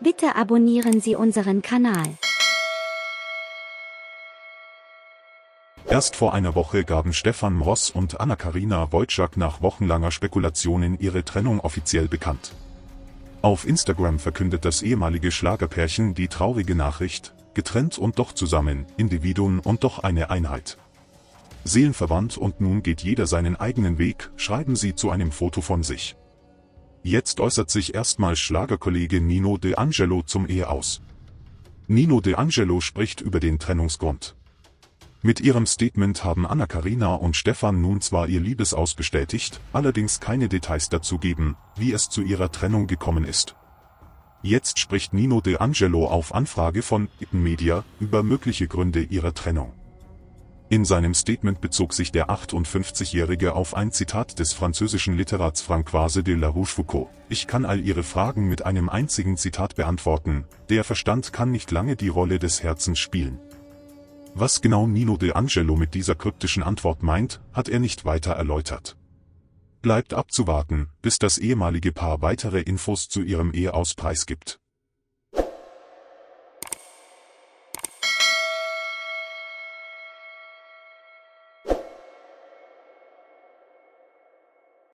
Bitte abonnieren Sie unseren Kanal. Erst vor einer Woche gaben Stefan Ross und Anna-Karina Wojcik nach wochenlanger Spekulationen ihre Trennung offiziell bekannt. Auf Instagram verkündet das ehemalige Schlagerpärchen die traurige Nachricht, getrennt und doch zusammen, Individuen und doch eine Einheit. Seelenverwandt und nun geht jeder seinen eigenen Weg, schreiben sie zu einem Foto von sich. Jetzt äußert sich erstmals Schlagerkollege Nino De Angelo zum Ehe aus. Nino De Angelo spricht über den Trennungsgrund. Mit ihrem Statement haben Anna-Karina und Stefan nun zwar ihr Liebesaus bestätigt, allerdings keine Details dazu geben, wie es zu ihrer Trennung gekommen ist. Jetzt spricht Nino De Angelo auf Anfrage von Itten Media über mögliche Gründe ihrer Trennung. In seinem Statement bezog sich der 58-Jährige auf ein Zitat des französischen Literats Françoise de la Rochefoucauld. Ich kann all Ihre Fragen mit einem einzigen Zitat beantworten, der Verstand kann nicht lange die Rolle des Herzens spielen. Was genau Nino de Angelo mit dieser kryptischen Antwort meint, hat er nicht weiter erläutert. Bleibt abzuwarten, bis das ehemalige Paar weitere Infos zu ihrem Eheauspreis gibt.